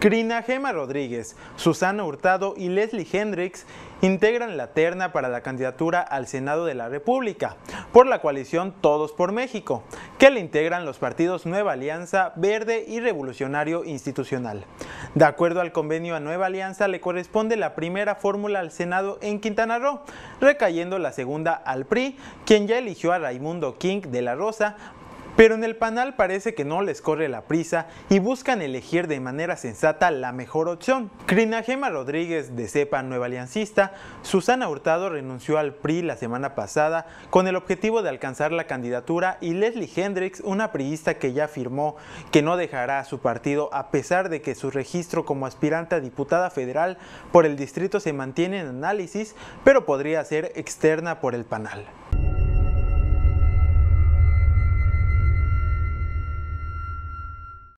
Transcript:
Crina Gema Rodríguez, Susana Hurtado y Leslie Hendrix integran la terna para la candidatura al Senado de la República por la coalición Todos por México, que le integran los partidos Nueva Alianza, Verde y Revolucionario Institucional. De acuerdo al convenio a Nueva Alianza le corresponde la primera fórmula al Senado en Quintana Roo, recayendo la segunda al PRI, quien ya eligió a Raimundo King de la Rosa pero en el panel parece que no les corre la prisa y buscan elegir de manera sensata la mejor opción. Gema Rodríguez de cepa nueva aliancista, Susana Hurtado renunció al PRI la semana pasada con el objetivo de alcanzar la candidatura y Leslie Hendrix, una priista que ya afirmó que no dejará a su partido a pesar de que su registro como aspirante a diputada federal por el distrito se mantiene en análisis, pero podría ser externa por el panal.